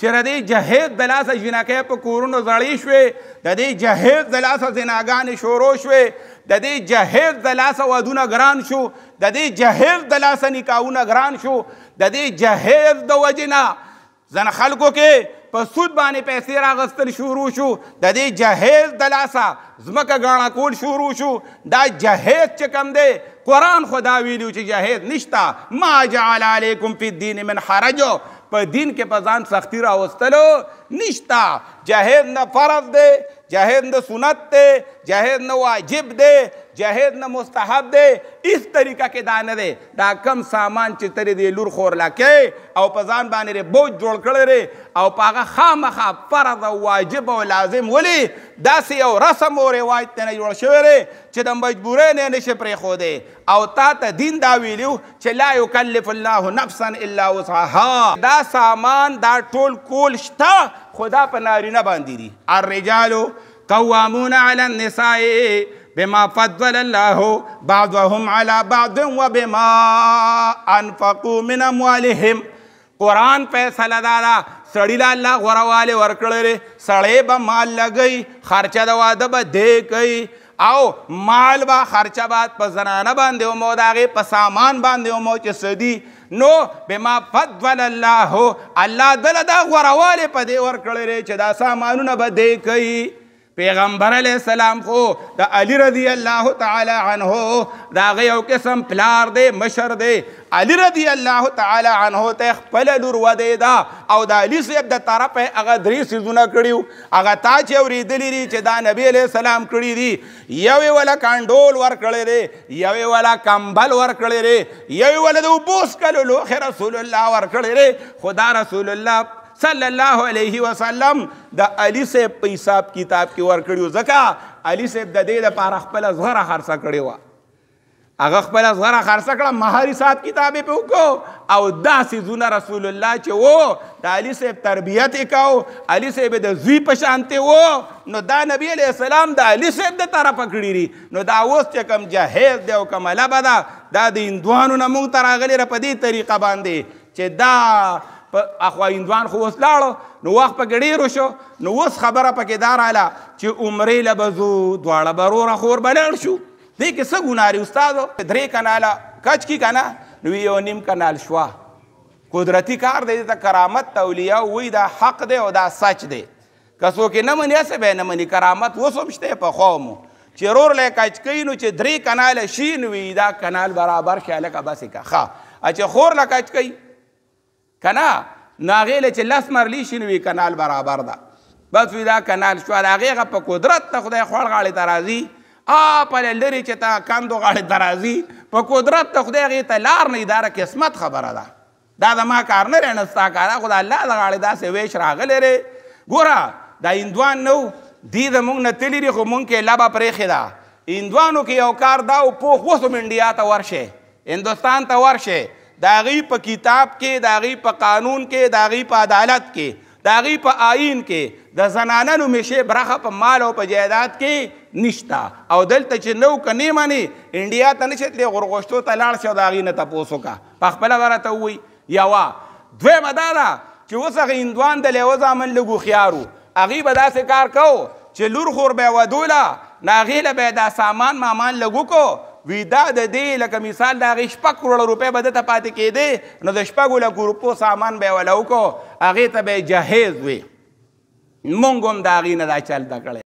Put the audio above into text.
چې را دې جهیز د لاسه جناکې په کورونو زړې شوې د دې جهیز د لاسه زناګانې شورو شوې د دې جهیز د لاسه ودونه ګران شو د دې جهیز د لاسه نکاحونه ګران شو د دې جهیز د وجې نه ځنه خلکو کې په سود باندې پیسې راغستل شروع شو د دې جهیز د لاسه ځمکه ګاڼه کول شروع شو دا جهیز چې کم دی قرآن خدا ویلو چې جهیز نشته ما جعل علیکم فی الدین من حرجو په دین کې په ځان سختی راوستلو نشتا جهاد نه فرض دی جهاد نه سنت دی جهاد نه واجب دی جهاد نه مستحب دی هیڅ طریقه کې دا نه دی دا کم سامان چې ترې دی لور خور لکې او په ځان باندې ری بوج جوړ کړی ری او په هغه خامخا فرض او واجب او لازم ولي داسې یو رسم او روایت نه جوړ شوی دی چې د مجبورۍ نه نشي پرېښودی او تا ته دین دا ویلو چې لا یکلف الله نفسا الا وسعها دا سامان دا ټول کول شته خدا په نارینه باندې دي الرجال قوامون علی النساء بما فضل الله بعضهم على بعض وبما انفقوا من اموالهم قران فیصله دارا سړی له الله غورواله ورکړل سړی به مال لګي خرچه د واده به دی کوي او مال به خرچه باد په زنانه باندې او مو داغه په سامان باندې او مو چې سدي نو بما فضل الله الله دل دا غورواله په دې ورکړل چې دا سامانونه به دی کوي پیغمبر علی السلام خو د علی رضی الله تعالی عنہ دا یو قسم پلار دی مشر دی علی رضی الله تعالی عنہ ته خپل لور ودی دا او د علی صاحب د طرفه هغه درې سيزونه کړیو هغه تا چې اوریدلې لري چې دا نبی علی السلام کړی دی یو ولا کانډول ور کړی دی یو ولا کمبل ور کړی دی یو ولا د بوس کلو لوخ رسول الله ور کړی دی خدا رسول الله صلی الله علیه وسلم د علی صاحب په حساب کتاب کې ور کړیو ځکه علی صاحب د دې لپاره خپل زغره خرڅ کړی و هغه خپل زغره خرڅ کړه مهاري صاحب کتابې په وکړو او داسې زونه رسول الله چې وو د علي صاحب تربیت یې کاو علي صاحب د زوی په شانته وو نو دا نبی علیه السلام د علي صاحب د طرفه کړی نو دا اوس چې کم جهیز دی او کم لبه ده دا د هندوانو نه موږ ته راغلی را په دې طریقه باندې چې دا په اخوایندوان خو اوس لاړه نو وخت پکې ډېرو شو نو اوس خبره پکې دا راله چې عمرې له به ځو دواړه به روره خور به لاړ شو دې کې څه ګناه لري استادو درې کناله کچ کې کنه نو یو نیم کنال شوه قدرتی کار دی ته کرامت تولیه وی دا حق دی او دا سچ دی که څوک نه مني هسې به نه مني کرامت اوس هم شته پخوا مو چې رور لای کچ کوي نو چې درې کناله شي نو دا کنال برابر شي هلکه بسې که ښه چې خور له کچ کوي کنه ناغې له چې لس مرلي شینوي کنال برابر ده بس وی دا کنال شو دا هغه په قدرت ته خدای خوړ غاړي ترازی ا په لری چې تا کاندو غاړي ترازی په قدرت ته خدای غي ته لار نه اداره قسمت خبره ده دا د ما کار نه رنه ستا کار خدای الله دا غاړي دا سه ویش راغلی ری ګوره دا اندوان نو دی د مونږ نه تللی ری خو مونږ کې لبا پرېخې ده اندوانو کې یو کار دا او پوخ وسو منډیا ته ورشه هندوستان ته ورشه داغی په کتاب کې داغی په قانون کې داغی په عدالت کې داغی په آئین کې د زنانانو میشه برخه په مال او په جایداد کې نشتا او دلته چې نو کني مانی انډیا ته نشي تلې غرغشتو ته لاړ شو داغی نه تاسو کا په خپل ورته وي یا وا دوی مدارا چې وسغه اندوان د لیو ځامن لګو خيارو اغي به داسې کار کو چې لور خور به ودولا ناغیله به دا سامان مامان لګو کو وی دا د دې لکه مثال دا غي شپږ کروڑ روپۍ به دته پاتې کېدې نو د شپږو لکو روپو سامان به یې ولو کو هغې ته به یې جاهز وي مونږ هم د هغې نه دا چل ده کړی